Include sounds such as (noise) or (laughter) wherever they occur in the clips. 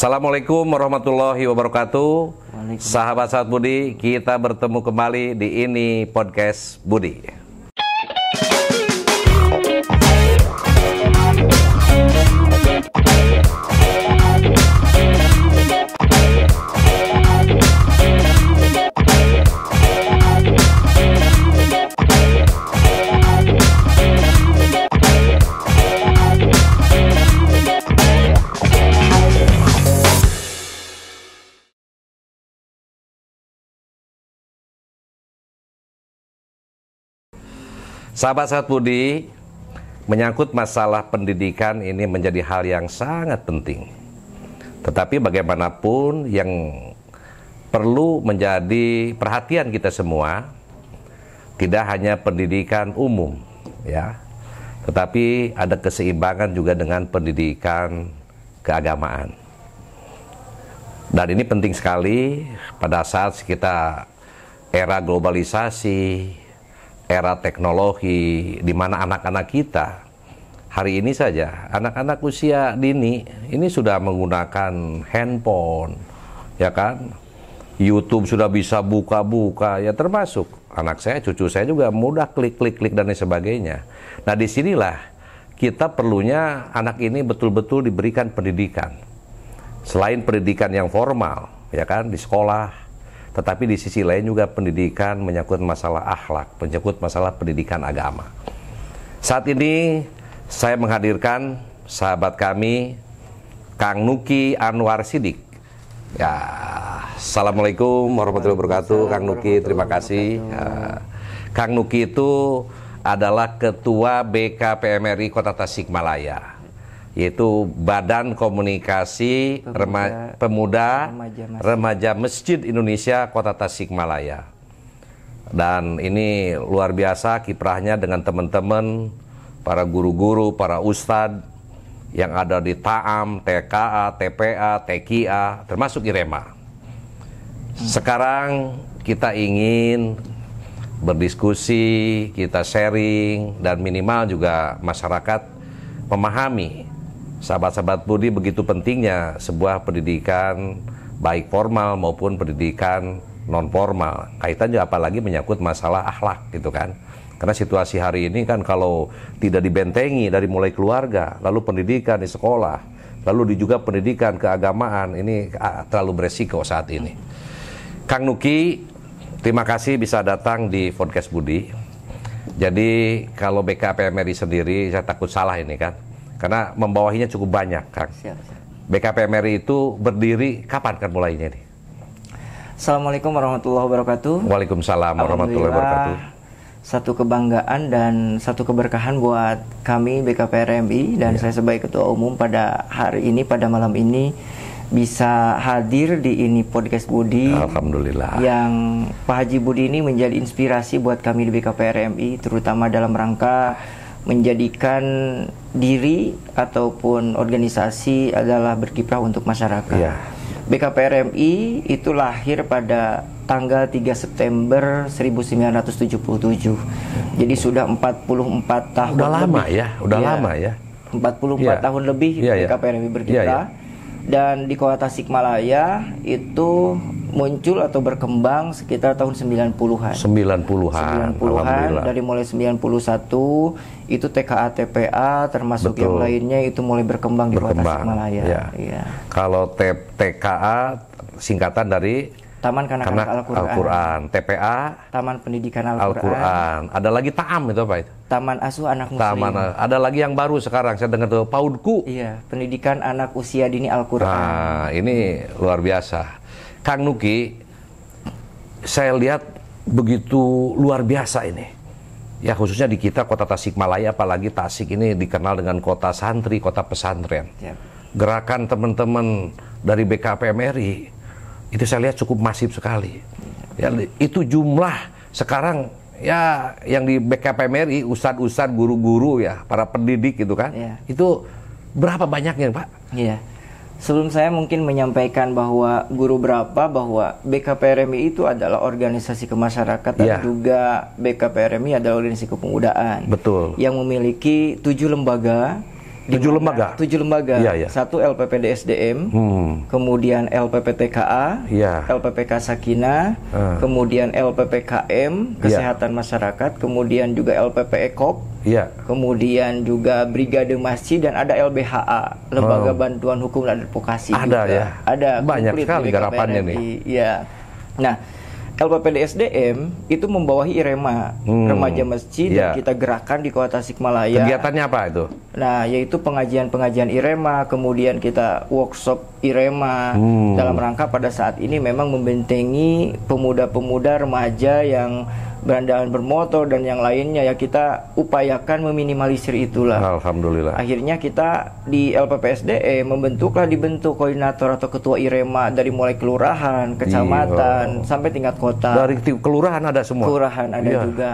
Assalamualaikum warahmatullahi wabarakatuh. Sahabat sahabat Budi, kita bertemu kembali di ini podcast Budi. Sahabat-sahabat Budi, menyangkut masalah pendidikan ini menjadi hal yang sangat penting. Tetapi bagaimanapun yang perlu menjadi perhatian kita semua tidak hanya pendidikan umum ya, tetapi ada keseimbangan juga dengan pendidikan keagamaan. Dan ini penting sekali pada saat kita era globalisasi, era teknologi di mana anak-anak kita hari ini saja anak-anak usia dini ini sudah menggunakan handphone ya kan YouTube sudah bisa buka-buka ya termasuk anak saya cucu saya juga mudah klik-klik-klik dan lain sebagainya nah disinilah kita perlunya anak ini betul-betul diberikan pendidikan selain pendidikan yang formal ya kan di sekolah tetapi di sisi lain juga pendidikan menyangkut masalah akhlak, menyangkut masalah pendidikan agama. Saat ini saya menghadirkan sahabat kami Kang Nuki Anwar Sidik. Ya, assalamualaikum warahmatullahi wabarakatuh, Kang Nuki. Terima kasih. Ya, Kang Nuki itu adalah ketua BKPMRI Kota Tasikmalaya yaitu Badan Komunikasi Pemuda, Rema, Pemuda Remaja, Masjid. Remaja Masjid Indonesia Kota Tasikmalaya. Dan ini luar biasa kiprahnya dengan teman-teman, para guru-guru, para ustadz yang ada di Taam, TKA, TPA, TKA, termasuk Irema. Sekarang kita ingin berdiskusi, kita sharing, dan minimal juga masyarakat memahami sahabat-sahabat Budi begitu pentingnya sebuah pendidikan baik formal maupun pendidikan non formal. Kaitannya apalagi menyangkut masalah akhlak gitu kan. Karena situasi hari ini kan kalau tidak dibentengi dari mulai keluarga, lalu pendidikan di sekolah, lalu juga pendidikan keagamaan, ini terlalu beresiko saat ini. Kang Nuki, terima kasih bisa datang di podcast Budi. Jadi kalau BKPMRI sendiri, saya takut salah ini kan karena membawahinya cukup banyak, kan. Siap, BKPMRI itu berdiri kapan kan mulainya nih? Assalamualaikum warahmatullahi wabarakatuh. Waalaikumsalam warahmatullahi wabarakatuh. Satu kebanggaan dan satu keberkahan buat kami BKPRMI dan ya. saya sebagai ketua umum pada hari ini pada malam ini bisa hadir di ini podcast Budi. Alhamdulillah. Yang Pak Haji Budi ini menjadi inspirasi buat kami di BKPRMI terutama dalam rangka menjadikan diri ataupun organisasi adalah berkiprah untuk masyarakat. Yeah. BKPRMI itu lahir pada tanggal 3 September 1977. Jadi sudah 44 tahun udah lama lebih. ya, udah ya, lama ya. 44 ya. tahun lebih ya, BKPRMI iya, berkiprah. Ya, ya. Dan di kota Tasikmalaya itu muncul atau berkembang sekitar tahun 90-an. 90-an. 90-an dari mulai 91 itu TKA TPA termasuk Betul. yang lainnya itu mulai berkembang, berkembang. di kota Malaya. Ya. Ya. Kalau T TKA singkatan dari Taman Kanak-Kanak Al-Quran. Al-Quran. TPA. Taman Pendidikan Al-Quran. al Ada lagi Taam itu apa itu? Taman Asuh Anak Muslim. Taman. Ada lagi yang baru sekarang saya dengar tuh Paudku. Iya, Pendidikan Anak Usia Dini Al-Quran. Nah, ini luar biasa. Kang Nuki, saya lihat begitu luar biasa ini ya khususnya di kita kota Tasikmalaya apalagi Tasik ini dikenal dengan kota santri, kota pesantren. Ya. Gerakan teman-teman dari BKPMRI itu saya lihat cukup masif sekali. Ya, ya. itu jumlah sekarang ya yang di BKPMRI ustadz-ustadz guru-guru ya para pendidik gitu kan. Yeah. Itu berapa banyaknya, Pak? Iya. Sebelum saya mungkin menyampaikan bahwa guru berapa bahwa BKPRMI itu adalah organisasi kemasyarakatan yeah. juga BKPRMI adalah organisasi kepemudaan. Betul. Yang memiliki tujuh lembaga tujuh lembaga tujuh lembaga ya, ya. satu LPPD SDM hmm. kemudian LPPTKA ya. LPPK Sakina uh. kemudian LPPKM iya. kesehatan ya. masyarakat kemudian juga LPP Ekop ya. kemudian juga Brigade Masjid dan ada LBHA lembaga oh. bantuan hukum dan advokasi ada juga. ya ada banyak sekali garapannya nih ya nah LPPD SDM itu membawahi IREMA, hmm. remaja masjid yeah. yang iya. kita gerakan di Kota Sikmalaya. Kegiatannya apa itu? Nah, yaitu pengajian-pengajian IREMA, kemudian kita workshop IREMA hmm. dalam rangka pada saat ini memang membentengi pemuda-pemuda remaja yang berandaan bermotor dan yang lainnya ya kita upayakan meminimalisir itulah. Alhamdulillah. Akhirnya kita di LPPSDE membentuklah dibentuk koordinator atau ketua IREMA dari mulai kelurahan, iya. kecamatan Iyo. sampai tingkat kota. Dari kelurahan ada semua. Kelurahan ada iya. juga.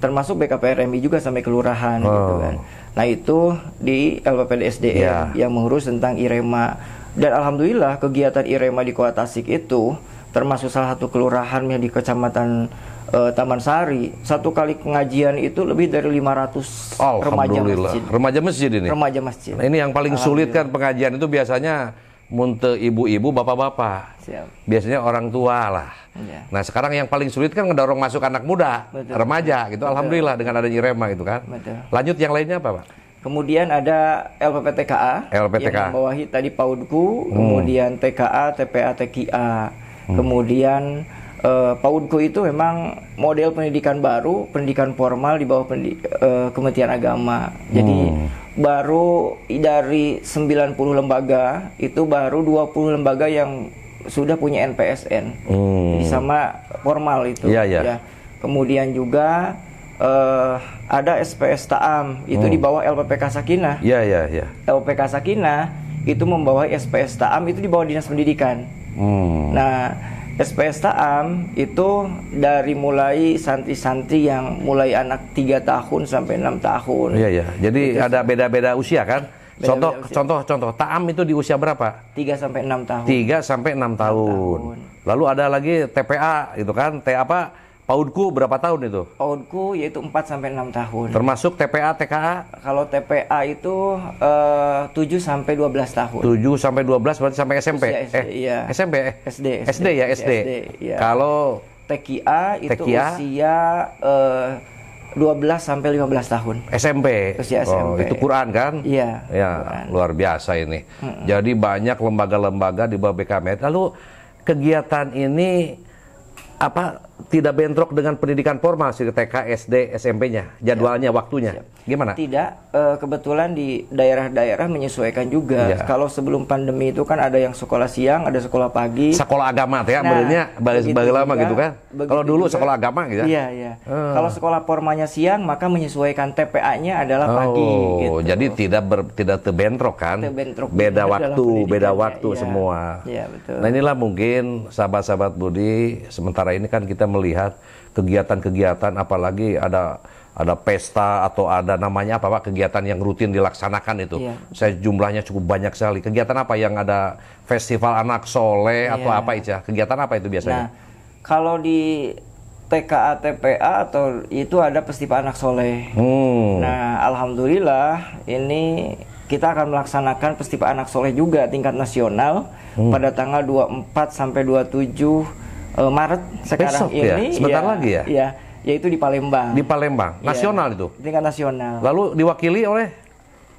Termasuk BKPRMI juga sampai kelurahan gitu oh. gitu kan. Nah, itu di LPPSDE yeah. yang mengurus tentang IREMA. Dan alhamdulillah kegiatan IREMA di Kota Tasik itu termasuk salah satu kelurahan yang di Kecamatan uh, Taman Sari satu kali pengajian itu lebih dari 500 remaja masjid. Remaja masjid ini. Remaja masjid. Nah, ini yang paling sulit kan pengajian itu biasanya munte ibu-ibu, bapak-bapak. Biasanya orang tua lah. Ya. Nah, sekarang yang paling sulit kan ngedorong masuk anak muda, Betul. remaja gitu. Betul. Alhamdulillah dengan adanya Rema gitu kan. Betul. Lanjut yang lainnya apa, Pak? Kemudian ada LPPTKA, LPTK. yang membawahi tadi PAUDKU, hmm. kemudian TKA, TPA, TKA, hmm. kemudian uh, eh, PAUDKU itu memang model pendidikan baru, pendidikan formal di bawah uh, Kementerian Agama. Jadi hmm. baru dari 90 lembaga itu baru 20 lembaga yang sudah punya NPSN. Hmm. sama formal itu. yeah, yeah. ya. Kemudian juga uh, ada SPS Taam itu hmm. di bawah LPPK Sakinah. Iya iya iya. LPPK Sakinah itu membawa SPS Taam itu di bawah Dinas Pendidikan. Hmm. Nah, SPStaan itu dari mulai santri-santri yang mulai anak tiga tahun sampai enam tahun. Iya iya. Jadi itu ada beda-beda usia kan? Beda -beda contoh usia. contoh contoh Taam itu di usia berapa? Tiga sampai enam tahun. Tiga sampai enam tahun. tahun. Lalu ada lagi TPA gitu kan? T apa? PAUDku berapa tahun itu? PAUDku yaitu 4 sampai 6 tahun. Termasuk TPA, TKA? Kalau TPA itu eh, uh, 7 sampai 12 tahun. 7 sampai 12 berarti sampai SMP. Usia SD, eh, iya. SMP eh? SD, SD. SD ya SD. SD iya. Kalau TKA itu TKA? usia uh, eh, 12 sampai 15 tahun. SMP. Usia SMP. Oh, itu Quran kan? Iya. Ya, luar biasa ini. Mm -mm. Jadi banyak lembaga-lembaga di bawah BKM. E Lalu kegiatan ini apa tidak bentrok dengan pendidikan formal sih TK, SD, SMP-nya, jadwalnya, ya. waktunya. Siap. Gimana? Tidak, e, kebetulan di daerah-daerah menyesuaikan juga. Ya. Kalau sebelum pandemi itu kan ada yang sekolah siang, ada sekolah pagi. Sekolah agama ya, nah, barunya baris bagi lama gitu kan. Kalau dulu juga, sekolah agama gitu. Ya? Iya, iya. Hmm. Kalau sekolah formalnya siang, maka menyesuaikan TPA-nya adalah oh, pagi gitu. jadi tidak ber, tidak terbentrok kan? Terbentrok. Beda waktu, beda waktu ya. semua. Iya, betul. Nah, inilah mungkin sahabat-sahabat Budi sementara ini kan kita melihat kegiatan-kegiatan apalagi ada ada pesta atau ada namanya apa pak kegiatan yang rutin dilaksanakan itu yeah. saya jumlahnya cukup banyak sekali kegiatan apa yang ada festival anak soleh yeah. atau apa itu kegiatan apa itu biasanya nah, kalau di TKA TPA atau itu ada festival anak soleh hmm. nah alhamdulillah ini kita akan melaksanakan festival anak soleh juga tingkat nasional hmm. pada tanggal 24 sampai 27 uh, Maret sekarang Besok, ini ya? sebentar ya, lagi ya. ya yaitu di Palembang. Di Palembang, ya, nasional ya, itu. Tingkat nasional. Lalu diwakili oleh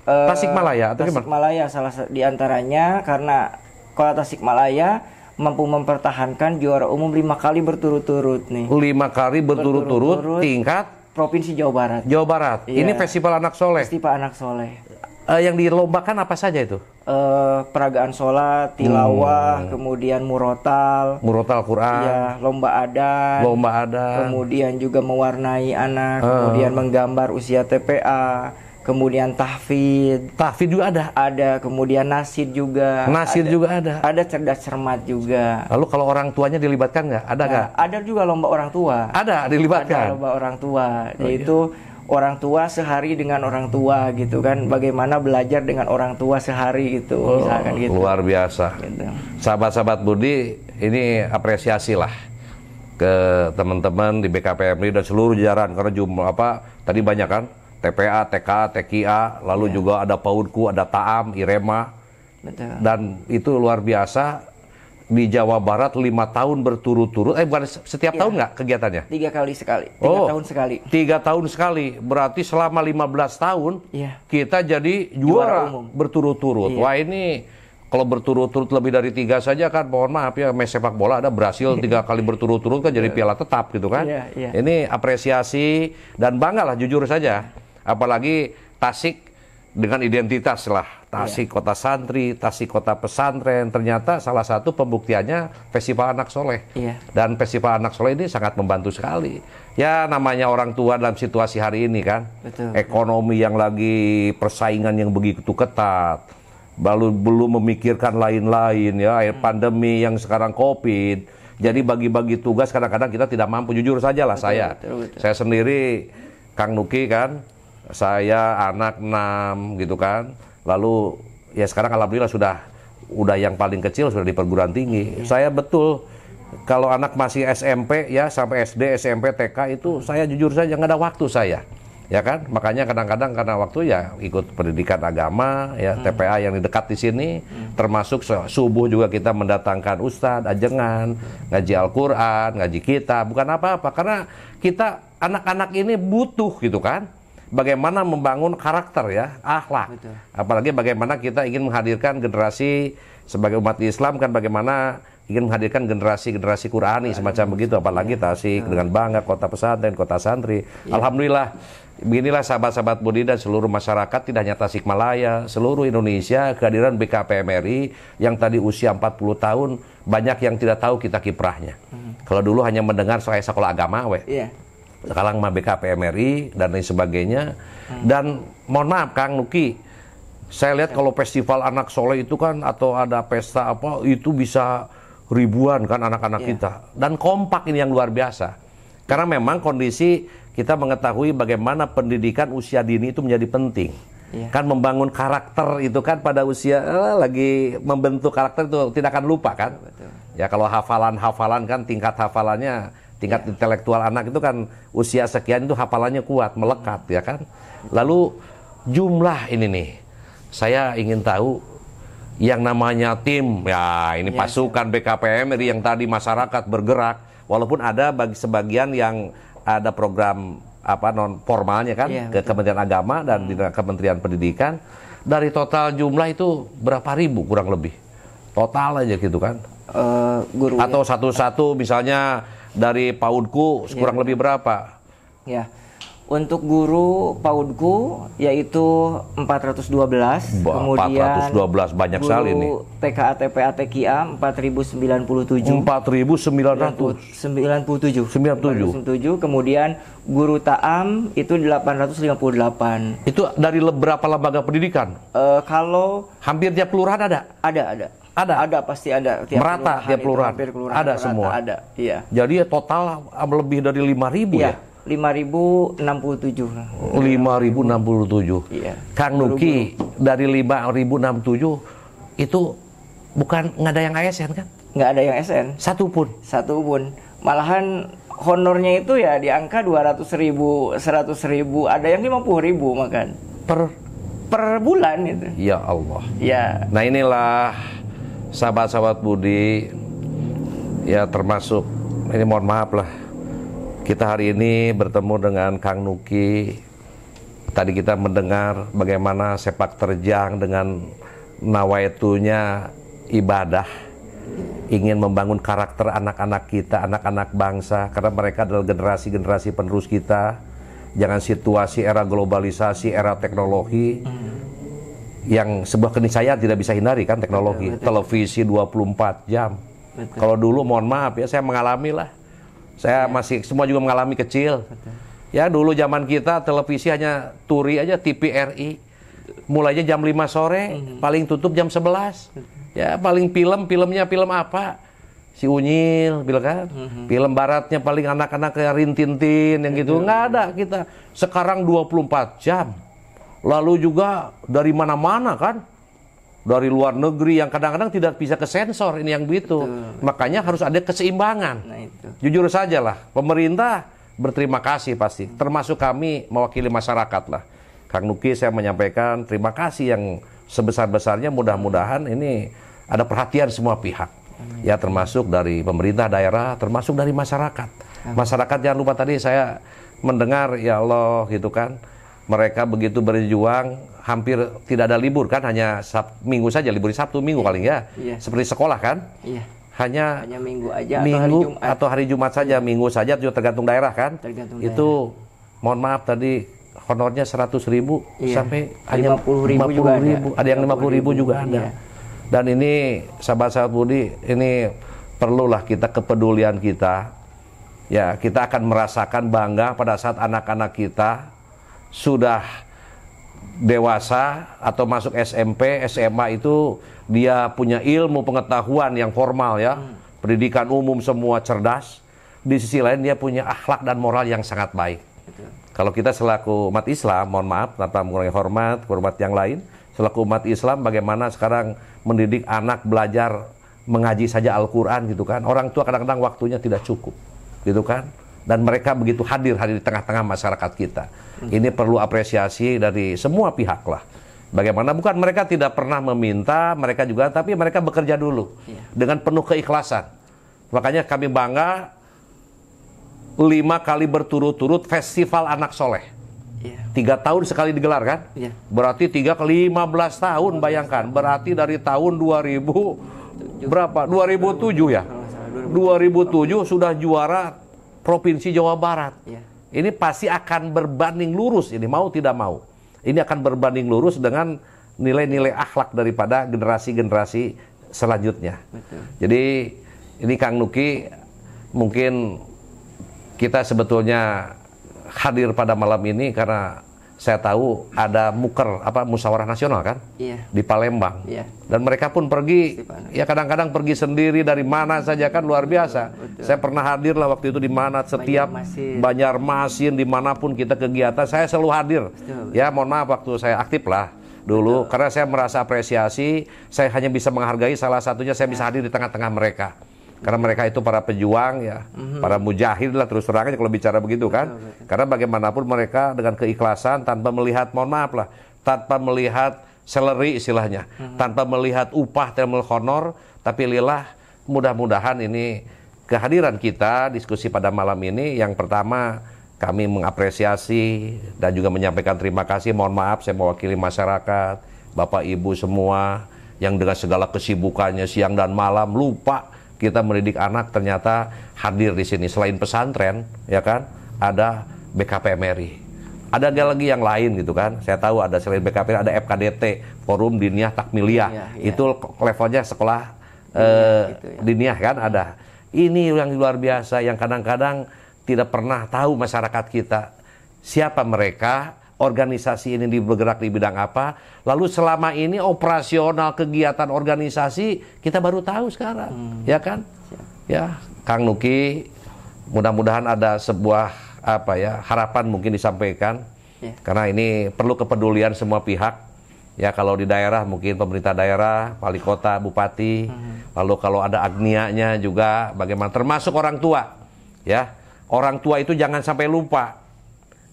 uh, Tasikmalaya atau Tasikmalaya salah di antaranya karena kota Tasikmalaya mampu mempertahankan juara umum lima kali berturut-turut nih. Lima kali berturut-turut, berturut tingkat provinsi Jawa Barat. Jawa Barat. Iya. Ini festival anak soleh. Festival anak soleh. Uh, yang dilombakan apa saja itu? Uh, peragaan sholat, tilawah, hmm. kemudian murotal. Murotal Quran. ya, lomba adat. Lomba adat. Kemudian juga mewarnai anak, uh. kemudian menggambar usia TPA, kemudian tahfid. Tahfid juga ada. Ada, kemudian nasir juga. Nasir ada. juga ada. Ada cerdas cermat juga. Lalu kalau orang tuanya dilibatkan nggak? Ada nah, nggak? ada juga lomba orang tua. Ada dilibatkan. Ada lomba orang tua, oh, iya. yaitu iya orang tua sehari dengan orang tua gitu kan bagaimana belajar dengan orang tua sehari gitu oh, misalkan gitu luar biasa sahabat gitu. sahabat-sahabat Budi ini apresiasi lah ke teman-teman di BKPMI dan seluruh jajaran karena jumlah apa tadi banyak kan TPA, TK, TKA, lalu ya. juga ada PAUDKU, ada TAAM, IREMA, Betul. Dan itu luar biasa di Jawa Barat lima tahun berturut-turut. Eh bukan setiap ya. tahun nggak kegiatannya? Tiga kali sekali. Tiga oh, tahun sekali. Tiga tahun sekali. Berarti selama lima belas tahun ya. kita jadi juara, juara berturut-turut. Ya. Wah ini kalau berturut-turut lebih dari tiga saja kan mohon maaf ya mes sepak bola ada berhasil tiga (laughs) kali berturut-turut kan jadi iya. piala tetap gitu kan. Ya, ya. Ini apresiasi dan bangga lah jujur saja. Apalagi Tasik dengan identitas lah Tasik iya. Kota Santri, Tasik Kota Pesantren. Ternyata salah satu pembuktiannya Festival Anak Soleh. Iya. Dan Festival Anak Soleh ini sangat membantu sekali. Ya namanya orang tua dalam situasi hari ini kan, Betul. ekonomi yang lagi persaingan yang begitu ketat, baru belum memikirkan lain-lain ya air hmm. pandemi yang sekarang COVID. Jadi iya. bagi-bagi tugas kadang-kadang kita tidak mampu. Jujur saja lah saya, betul, betul. saya sendiri Kang Nuki kan saya anak enam gitu kan lalu ya sekarang alhamdulillah sudah udah yang paling kecil sudah di perguruan tinggi hmm. saya betul kalau anak masih SMP ya sampai SD SMP TK itu saya jujur saja nggak ada waktu saya ya kan makanya kadang-kadang karena waktu ya ikut pendidikan agama ya hmm. TPA yang dekat di sini hmm. termasuk subuh juga kita mendatangkan ustadz ajengan ngaji Al-Qur'an ngaji kita bukan apa-apa karena kita anak-anak ini butuh gitu kan bagaimana membangun karakter ya, akhlak. Betul. Apalagi bagaimana kita ingin menghadirkan generasi sebagai umat Islam kan bagaimana ingin menghadirkan generasi-generasi Qurani semacam ya. begitu apalagi ya. Tasik ya. dengan bangga kota pesantren, kota santri. Ya. Alhamdulillah beginilah sahabat-sahabat Budi dan seluruh masyarakat tidak hanya Tasikmalaya, seluruh Indonesia kehadiran BKPMRI yang tadi usia 40 tahun banyak yang tidak tahu kita kiprahnya. Hmm. Kalau dulu hanya mendengar soal sekolah agama weh. Yeah sekarang Mabeka PMRI dan lain sebagainya. Dan mohon maaf Kang Nuki, saya lihat ya. kalau festival anak soleh itu kan atau ada pesta apa itu bisa ribuan kan anak-anak yeah. kita dan kompak ini yang luar biasa. Karena memang kondisi kita mengetahui bagaimana pendidikan usia dini itu menjadi penting. Yeah. Kan membangun karakter itu kan pada usia eh, lagi membentuk karakter itu tidak akan lupa kan. Betul. Ya kalau hafalan-hafalan kan tingkat hafalannya tingkat intelektual anak itu kan usia sekian itu hafalannya kuat, melekat ya kan. Lalu jumlah ini nih, saya ingin tahu yang namanya tim, ya ini iya, pasukan BKPM yang tadi masyarakat bergerak, walaupun ada bagi sebagian yang ada program apa non formalnya kan ya, ke Kementerian Agama dan di hmm. Kementerian Pendidikan dari total jumlah itu berapa ribu kurang lebih total aja gitu kan uh, guru atau ya. satu-satu misalnya dari paudku kurang ya. lebih berapa? Ya. Untuk guru paudku yaitu 412, bah, kemudian 412 banyak guru sekali nih. TKA TPA TKIA 4097. 4997. 97. 97. Kemudian guru Taam itu 858. Itu dari beberapa lembaga pendidikan? Uh, kalau hampir tiap kelurahan ada? Ada, ada ada. Ada pasti ada. Tiap Merata kelurahan tiap kelurahan. Hampir kelurahan ada merata, semua. Ada. Iya. Jadi ya, total lebih dari 5000 iya. ya. 5067. 5067. Iya. Kang Nuki dari 5067 itu bukan nggak ada yang ASN kan? Nggak ada yang ASN. Satu pun. Satu pun. Malahan honornya itu ya di angka 200 ribu, 100 ribu, ada yang 50 ribu makan. Per? Per bulan itu. Ya Allah. Ya. Nah inilah sahabat-sahabat Budi ya termasuk ini mohon maaf lah kita hari ini bertemu dengan Kang Nuki tadi kita mendengar bagaimana sepak terjang dengan nawaitunya ibadah ingin membangun karakter anak-anak kita, anak-anak bangsa karena mereka adalah generasi-generasi penerus kita. Jangan situasi era globalisasi, era teknologi yang sebuah keniscayaan tidak bisa hindari kan teknologi betul, betul. televisi 24 jam betul. kalau dulu mohon maaf ya saya mengalami lah saya ya. masih semua juga mengalami kecil betul. ya dulu zaman kita televisi hanya turi aja TPRI mulainya jam 5 sore -hmm. paling tutup jam 11 betul. ya paling film filmnya film apa si Unyil, bilang kan? hmm Film baratnya paling anak-anak kayak Rintintin yang gitu. Nggak ada kita. Sekarang 24 jam. Lalu juga dari mana-mana kan, dari luar negeri yang kadang-kadang tidak bisa ke sensor ini yang begitu. Betul. Makanya harus ada keseimbangan. Nah, itu. Jujur saja lah, pemerintah berterima kasih pasti, termasuk kami mewakili masyarakat lah. Kang Nuki saya menyampaikan terima kasih yang sebesar-besarnya mudah-mudahan ini ada perhatian semua pihak. Ya termasuk dari pemerintah daerah, termasuk dari masyarakat. Masyarakat jangan lupa tadi saya mendengar ya Allah gitu kan mereka begitu berjuang hampir tidak ada libur kan hanya Sab, minggu saja libur Sabtu minggu kali iya. ya iya. seperti sekolah kan iya. hanya, hanya minggu aja minggu atau hari Jumat, atau hari Jumat saja iya. minggu saja juga tergantung daerah kan tergantung itu mohon maaf tadi honornya seratus ribu iya. sampai hanya puluh ribu, 50 juga ribu. Ada. ada yang lima puluh ribu juga ada iya. dan ini sahabat-sahabat Budi ini perlulah kita kepedulian kita ya kita akan merasakan bangga pada saat anak-anak kita sudah dewasa atau masuk SMP, SMA itu dia punya ilmu pengetahuan yang formal ya, hmm. pendidikan umum semua cerdas. Di sisi lain dia punya akhlak dan moral yang sangat baik. Kalau kita selaku umat Islam, mohon maaf tanpa mengurangi hormat, hormat yang lain, selaku umat Islam bagaimana sekarang mendidik anak belajar mengaji saja Al-Qur'an gitu kan. Orang tua kadang-kadang waktunya tidak cukup. Gitu kan? dan mereka begitu hadir hadir di tengah-tengah masyarakat kita. Ini perlu apresiasi dari semua pihak lah. Bagaimana bukan mereka tidak pernah meminta, mereka juga tapi mereka bekerja dulu iya. dengan penuh keikhlasan. Makanya kami bangga lima kali berturut-turut festival anak soleh. Iya. Tiga tahun sekali digelar kan? Iya. Berarti tiga ke lima belas tahun bayangkan. Berarti dari tahun 2000 berapa? 2007 ya? 2007 sudah juara Provinsi Jawa Barat. Ya. Ini pasti akan berbanding lurus ini mau tidak mau. Ini akan berbanding lurus dengan nilai-nilai akhlak daripada generasi-generasi selanjutnya. Betul. Jadi ini Kang Nuki mungkin kita sebetulnya hadir pada malam ini karena saya tahu ada muker apa musyawarah nasional kan iya. di Palembang iya. dan mereka pun pergi Sipan. ya kadang-kadang pergi sendiri dari mana hmm. saja kan luar biasa betul, betul. saya pernah hadir lah waktu itu di mana setiap Banjarmasin. dimanapun kita kegiatan saya selalu hadir betul, betul. ya mohon maaf waktu saya aktif lah dulu betul. karena saya merasa apresiasi saya hanya bisa menghargai salah satunya saya bisa ya. hadir di tengah-tengah mereka karena mereka itu para pejuang ya, mm-hmm. para mujahid lah terus terangnya kalau bicara begitu kan. Betul, iya, betul. Karena bagaimanapun mereka dengan keikhlasan tanpa melihat mohon maaf lah, tanpa melihat salary istilahnya, mm-hmm. tanpa melihat upah dan honor, tapi lillah mudah-mudahan ini kehadiran kita diskusi pada malam ini yang pertama kami mengapresiasi dan juga menyampaikan terima kasih. Mohon maaf saya mewakili masyarakat, Bapak Ibu semua yang dengan segala kesibukannya siang dan malam lupa kita mendidik anak ternyata hadir di sini selain pesantren ya kan ada BKPMRI ada lagi yang lain gitu kan saya tahu ada selain BKPMRI ada FKDT Forum Diniyah Takmiliah ya, ya. itu levelnya sekolah iya, ya. eh, ya. diniyah kan ada ini yang luar biasa yang kadang-kadang tidak pernah tahu masyarakat kita siapa mereka organisasi ini bergerak di bidang apa. Lalu selama ini operasional kegiatan organisasi kita baru tahu sekarang, hmm. ya kan? Ya, Kang Nuki, mudah-mudahan ada sebuah apa ya harapan mungkin disampaikan. Ya. Karena ini perlu kepedulian semua pihak. Ya kalau di daerah mungkin pemerintah daerah, wali kota, bupati. Hmm. Lalu kalau ada agnianya juga bagaimana termasuk orang tua. Ya, orang tua itu jangan sampai lupa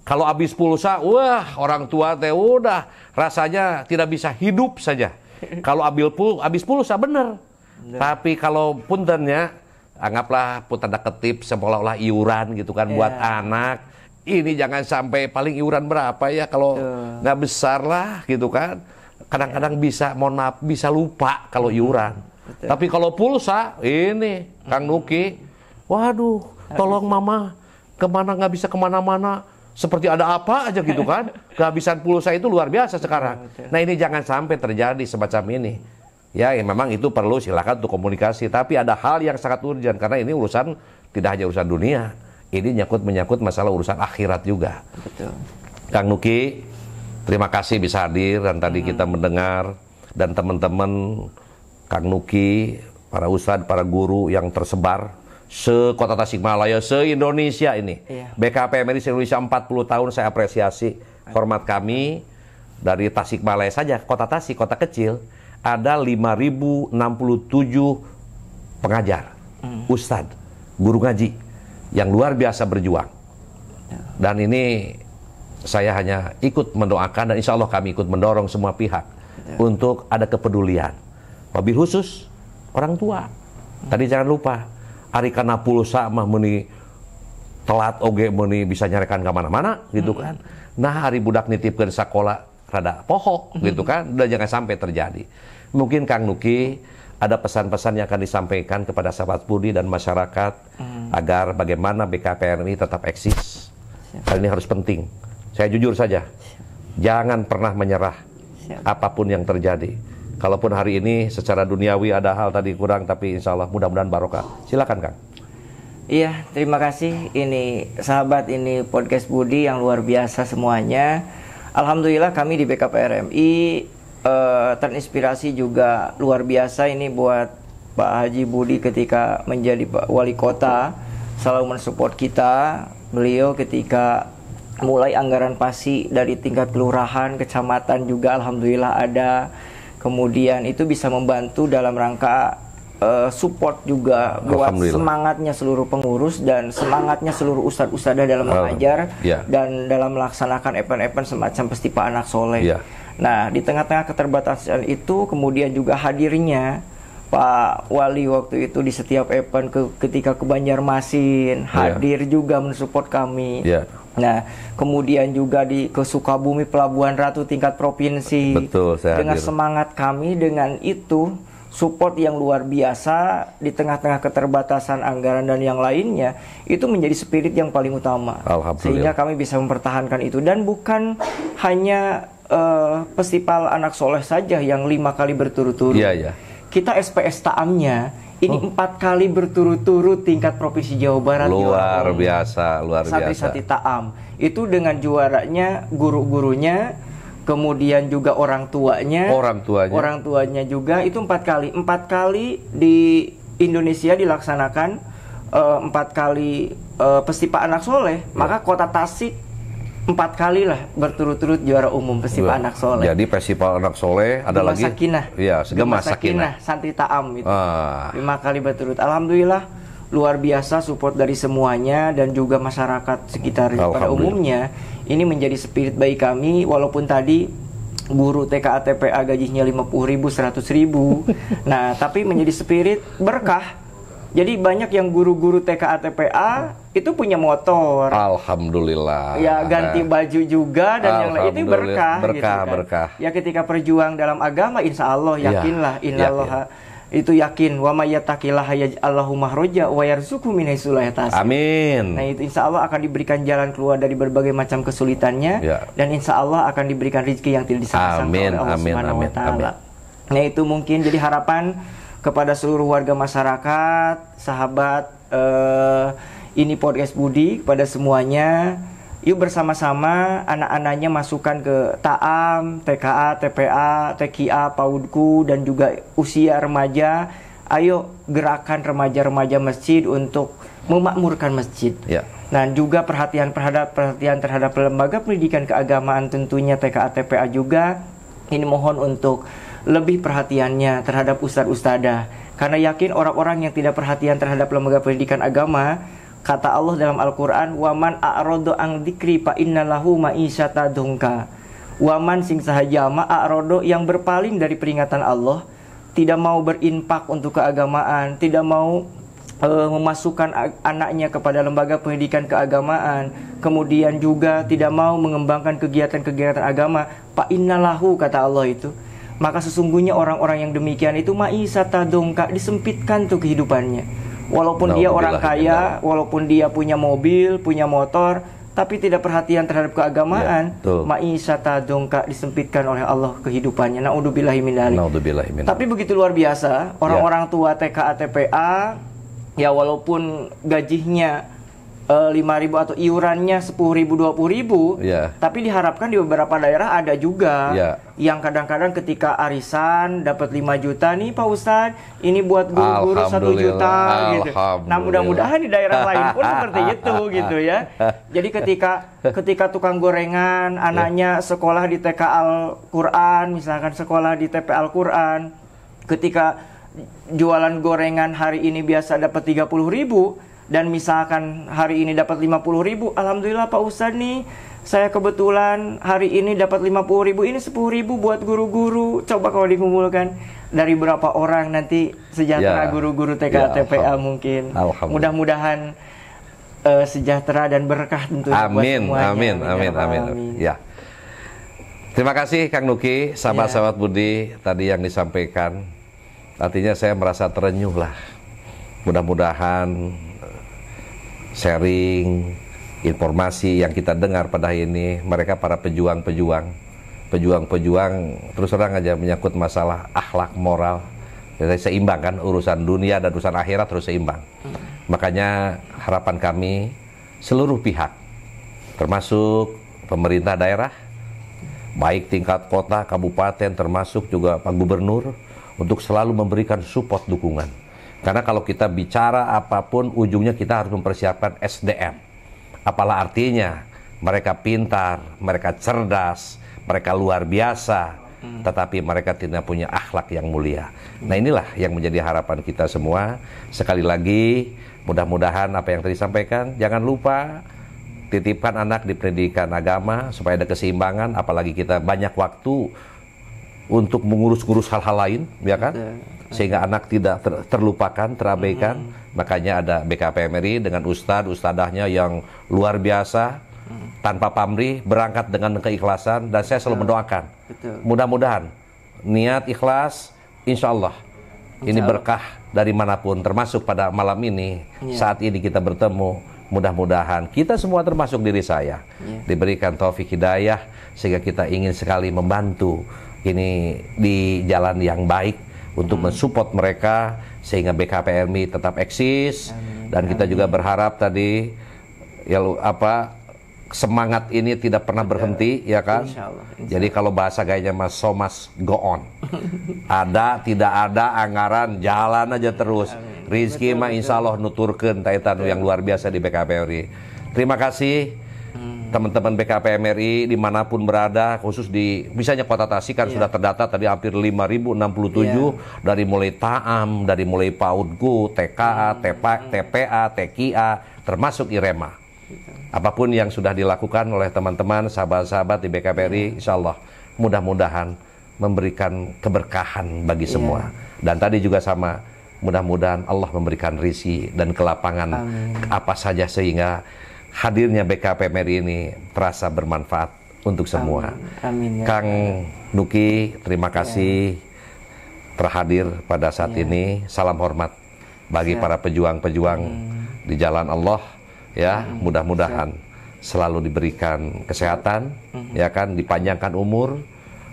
kalau habis pulsa, wah orang tua teh udah rasanya tidak bisa hidup saja. (laughs) Kalau ambil pul, habis pulsa bener. Ya. Tapi kalau puntennya, anggaplah punten ketip seolah-olah iuran gitu kan ya. buat iya. anak. Ini jangan sampai paling iuran berapa ya kalau nggak besar lah gitu kan. Kadang-kadang iya. bisa, mohon maaf, bisa lupa kalau iuran. Betul. Tapi kalau pulsa, ini Kang Nuki, waduh, tolong mama kemana nggak bisa kemana-mana seperti ada apa aja gitu kan. (laughs) Kehabisan pulsa itu luar biasa sekarang. Nah ini jangan sampai terjadi semacam ini. Ya, ya memang itu perlu silakan untuk komunikasi. Tapi ada hal yang sangat urgent karena ini urusan tidak hanya urusan dunia. Ini nyakut menyakut masalah urusan akhirat juga. Betul. Kang Nuki, terima kasih bisa hadir dan tadi hmm. kita mendengar dan teman-teman Kang Nuki, para ustadz, para guru yang tersebar sekota Tasikmalaya, se-Indonesia ini. Iya. BKPMRI Indonesia 40 tahun saya apresiasi, hormat kami dari Tasikmalaya saja, kota Tasik, kota kecil, ada 5.067 pengajar, mm. ustadz, guru ngaji yang luar biasa berjuang. Ya. Dan ini saya hanya ikut mendoakan dan insya Allah kami ikut mendorong semua pihak ya. untuk ada kepedulian. Lebih khusus orang tua. Tadi hmm. jangan lupa hari karena pulsa mah meni telat oge meni bisa nyarekan ke mana-mana gitu kan. Nah hari budak nitip ke sekolah rada poho gitu kan. Udah jangan sampai terjadi. Mungkin Kang Nuki ada pesan-pesan yang akan disampaikan kepada sahabat Budi dan masyarakat hmm. agar bagaimana BKPR ini tetap eksis. Hal ini harus penting. Saya jujur saja, jangan pernah menyerah apapun yang terjadi Kalaupun hari ini secara duniawi ada hal tadi kurang, tapi insya Allah mudah-mudahan barokah. Silakan Kang. Iya, terima kasih. Ini sahabat, ini podcast Budi yang luar biasa semuanya. Alhamdulillah kami di BKP RMI eh, terinspirasi juga luar biasa ini buat Pak Haji Budi ketika menjadi wali kota selalu mensupport kita. Beliau ketika mulai anggaran pasi dari tingkat kelurahan, kecamatan juga alhamdulillah ada kemudian itu bisa membantu dalam rangka uh, support juga buat semangatnya seluruh pengurus dan semangatnya seluruh ustadz-ustadzah dalam uh, mengajar yeah. dan dalam melaksanakan event-event semacam pestipa anak soleh. Yeah. Nah, di tengah-tengah keterbatasan itu kemudian juga hadirnya Pak Wali waktu itu di setiap event ke, ketika ke Banjarmasin iya. hadir yeah. juga mensupport kami. Yeah. Nah, kemudian juga di ke Sukabumi Pelabuhan Ratu tingkat provinsi. Betul, saya dengan hadir. semangat kami dengan itu support yang luar biasa di tengah-tengah keterbatasan anggaran dan yang lainnya itu menjadi spirit yang paling utama. Sehingga kami bisa mempertahankan itu dan bukan hanya uh, festival anak soleh saja yang lima kali berturut-turut. Yeah, yeah kita SPS taamnya ini oh. empat kali berturut-turut tingkat provinsi Jawa Barat luar biasa luar -sati biasa satu taam itu dengan juaranya guru-gurunya kemudian juga orang tuanya orang tuanya orang tuanya juga itu empat kali empat kali di Indonesia dilaksanakan uh, empat kali uh, eh, pestipaan anak soleh ya. maka kota Tasik empat kali lah berturut-turut juara umum festival anak soleh. Jadi festival anak soleh ada lagi. Sakinah. Iya, Gema Sakinah. Santi Taam itu. Ah. Lima kali berturut. Alhamdulillah luar biasa support dari semuanya dan juga masyarakat sekitar pada umumnya. Ini menjadi spirit baik kami walaupun tadi guru TKA TPA gajinya puluh ribu, seratus ribu. (laughs) Nah, tapi menjadi spirit berkah jadi banyak yang guru-guru TKA TPA itu punya motor. Alhamdulillah. Ya ganti baju juga dan yang lain itu berkah. Berkah, gitu kan. berkah. Ya ketika perjuang dalam agama, insya Allah iya. yakinlah, ya, Allah Yakin itu yakin wa mayyatakilah ya Allahumma roja wa yarzuku min Amin. Nah, itu insya Allah akan diberikan jalan keluar dari berbagai macam kesulitannya ya. dan insya Allah akan diberikan rezeki yang tidak disangka oleh Allah amin, Subhanahu wa taala. Nah, itu mungkin jadi harapan kepada seluruh warga masyarakat, sahabat eh, ini podcast Budi kepada semuanya. Yuk bersama-sama anak-anaknya masukkan ke Taam, TKA, TPA, TKA, PAUDKU dan juga usia remaja. Ayo gerakan remaja-remaja masjid untuk memakmurkan masjid. Ya. Nah, juga perhatian terhadap perhatian terhadap lembaga pendidikan keagamaan tentunya TKA TPA juga ini mohon untuk lebih perhatiannya terhadap ustadz-ustada. Karena yakin orang-orang yang tidak perhatian terhadap lembaga pendidikan agama, kata Allah dalam Al-Quran, Waman a'rodo ang dikri pa innalahu ma'isyata dongka. Waman sing sahajama a'rodo yang berpaling dari peringatan Allah, tidak mau berimpak untuk keagamaan, tidak mau eh, memasukkan anaknya kepada lembaga pendidikan keagamaan, kemudian juga tidak mau mengembangkan kegiatan-kegiatan agama, pak innalahu kata Allah itu maka sesungguhnya orang-orang yang demikian itu ma'isata dongka disempitkan tuh kehidupannya. Walaupun dia orang kaya, walaupun dia punya mobil, punya motor, tapi tidak perhatian terhadap keagamaan, ya, ma'isata dongka disempitkan oleh Allah kehidupannya. Nauzubillahi min Tapi begitu luar biasa, orang-orang tua TKA TPA ya walaupun gajinya Eh, lima ribu atau iurannya sepuluh ribu dua puluh ribu, yeah. tapi diharapkan di beberapa daerah ada juga yeah. yang kadang-kadang ketika arisan dapat lima juta nih Pak Ustadz, ini buat guru-guru satu juta gitu. Nah mudah-mudahan di daerah lain pun (laughs) seperti itu gitu ya. Jadi ketika ketika tukang gorengan iya. anaknya sekolah di TK Al Quran, misalkan sekolah di TP Al Quran, ketika jualan gorengan hari ini biasa dapat tiga puluh ribu dan misalkan hari ini dapat 50 ribu Alhamdulillah Pak Ustadz nih saya kebetulan hari ini dapat 50 ribu ini 10 ribu buat guru-guru coba kalau dikumpulkan dari berapa orang nanti sejahtera ya. guru-guru ya, TK ya, TPA alham, mungkin mudah-mudahan uh, sejahtera dan berkah tentu amin, buat semuanya amin ya amin amin amin, ya Terima kasih Kang Nuki, sahabat-sahabat ya. Budi tadi yang disampaikan. Artinya saya merasa terenyuh lah. Mudah-mudahan sharing informasi yang kita dengar pada hari ini mereka para pejuang-pejuang pejuang-pejuang terus terang aja menyangkut masalah akhlak moral jadi seimbang kan urusan dunia dan urusan akhirat terus seimbang makanya harapan kami seluruh pihak termasuk pemerintah daerah baik tingkat kota kabupaten termasuk juga Pak Gubernur untuk selalu memberikan support dukungan karena kalau kita bicara apapun ujungnya kita harus mempersiapkan SDM. Apalah artinya mereka pintar, mereka cerdas, mereka luar biasa, hmm. tetapi mereka tidak punya akhlak yang mulia. Nah inilah yang menjadi harapan kita semua. Sekali lagi, mudah-mudahan apa yang tadi sampaikan, jangan lupa titipkan anak di pendidikan agama supaya ada keseimbangan apalagi kita banyak waktu untuk mengurus-ngurus hal-hal lain ya kan sehingga anak tidak ter, terlupakan, terabaikan. Hmm. Makanya ada BKPMRI dengan ustadz, ustadahnya yang luar biasa tanpa pamrih berangkat dengan keikhlasan dan saya selalu mendoakan. Mudah-mudahan niat ikhlas insya Allah ini berkah dari manapun termasuk pada malam ini iya. saat ini kita bertemu mudah-mudahan kita semua termasuk diri saya yeah. diberikan taufik hidayah sehingga kita ingin sekali membantu ini di jalan yang baik untuk hmm. mensupport mereka sehingga BKPMI tetap eksis Amin. dan kita Amin. juga berharap tadi ya apa semangat ini tidak pernah ada, berhenti ya kan insya Allah, insya Allah. jadi kalau bahasa gayanya Mas Somas go on (laughs) ada tidak ada anggaran jalan aja terus Rizki ma mah insya Allah nuturkan Taitanu yang luar biasa di BKPRI terima kasih teman-teman BKPM RI dimanapun berada khusus di misalnya kota Tasik kan yeah. sudah terdata tadi hampir 5.067 yeah. Iya. dari mulai Taam dari mulai PAUDGU TKA TPA, TPA TKA termasuk IREMA apapun yang sudah dilakukan oleh teman-teman sahabat-sahabat di BKPRI iya. Insya Allah mudah-mudahan memberikan keberkahan bagi iya. semua dan tadi juga sama mudah-mudahan Allah memberikan risi dan kelapangan Amin. apa saja sehingga hadirnya BKPMRI ini terasa bermanfaat untuk semua. Amin. Amin ya. Kang Nuki, terima kasih ya. terhadir pada saat ya. ini. Salam hormat bagi Siap. para pejuang-pejuang hmm. di jalan Allah ya, hmm. mudah-mudahan selalu diberikan kesehatan, hmm. ya kan, dipanjangkan umur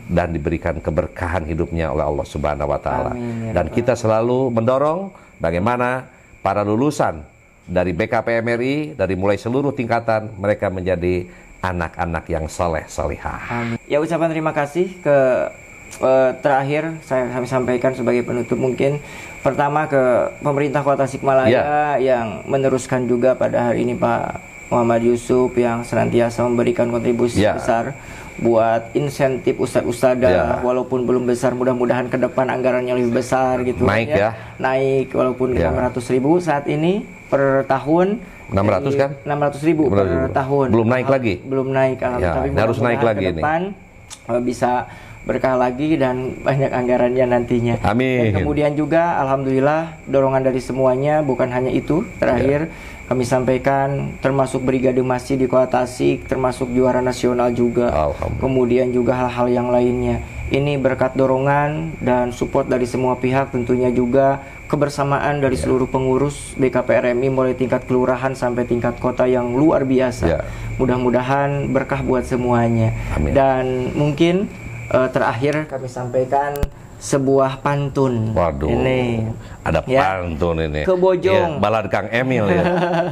dan diberikan keberkahan hidupnya oleh Allah Subhanahu wa taala. Ya, dan kita selalu mendorong bagaimana para lulusan dari BKPM RI, dari mulai seluruh tingkatan, mereka menjadi anak-anak yang soleh solihah. Ya ucapan terima kasih ke uh, terakhir saya kami sampaikan sebagai penutup mungkin pertama ke pemerintah Kota Sikmalaya ya. yang meneruskan juga pada hari ini Pak Muhammad Yusuf yang senantiasa memberikan kontribusi ya. besar buat insentif ustadz ustadz ya. walaupun belum besar mudah-mudahan ke depan anggarannya lebih besar gitu kan naik ya, ya. naik walaupun ya. 500 ribu saat ini per tahun 600 kan? 600 ribu 600 per tahun. Belum naik lagi? Belum naik. Ya, tapi harus naik lagi ke depan ini. Eh, bisa berkah lagi dan banyak anggarannya nantinya. Amin. Dan kemudian juga alhamdulillah dorongan dari semuanya bukan hanya itu. Terakhir ya. kami sampaikan termasuk Brigade Masih di Kota Tasik, termasuk juara nasional juga. Kemudian juga hal-hal yang lainnya. Ini berkat dorongan dan support dari semua pihak tentunya juga kebersamaan dari yeah. seluruh pengurus BKPRMI mulai tingkat kelurahan sampai tingkat kota yang luar biasa. Yeah. Mudah-mudahan berkah buat semuanya. Amin. Dan mungkin uh, terakhir kami sampaikan sebuah pantun. Waduh. Ini ada ya. pantun ini. Kebojong. Ya, balad Kang Emil ya.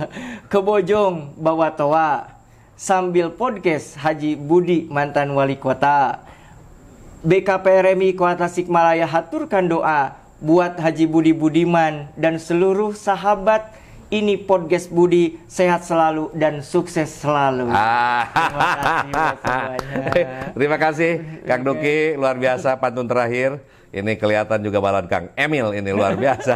(laughs) Kebojong bawa toa sambil podcast Haji Budi mantan wali kota. BKPRMI Kota Sikmalaya haturkan doa buat Haji Budi Budiman dan seluruh sahabat ini podcast Budi sehat selalu dan sukses selalu. Ah. Terima kasih, (laughs) Terima kasih Kang Doki luar biasa pantun terakhir. Ini kelihatan juga balon Kang Emil ini luar biasa.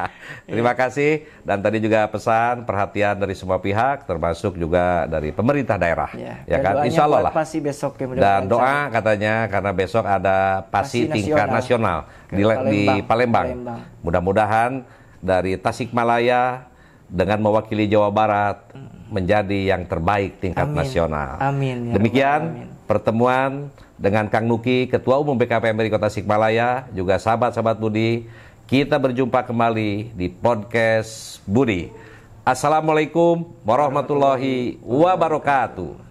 (laughs) Iya. Terima kasih dan tadi juga pesan perhatian dari semua pihak termasuk juga dari pemerintah daerah. Ya, ya kan Insya Allah lah. Pasti besok ya, dan doa saya. katanya karena besok ada pasi, tingkat nasional, di, Palembang. di Palembang. Mudah-mudahan dari Tasikmalaya dengan mewakili Jawa Barat hmm. menjadi yang terbaik tingkat Amin. nasional. Amin. Ya Demikian Amin. pertemuan dengan Kang Nuki, Ketua Umum BKPMRI Kota Sikmalaya, juga sahabat-sahabat Budi. Kita berjumpa kembali di podcast Budi. Assalamualaikum warahmatullahi wabarakatuh.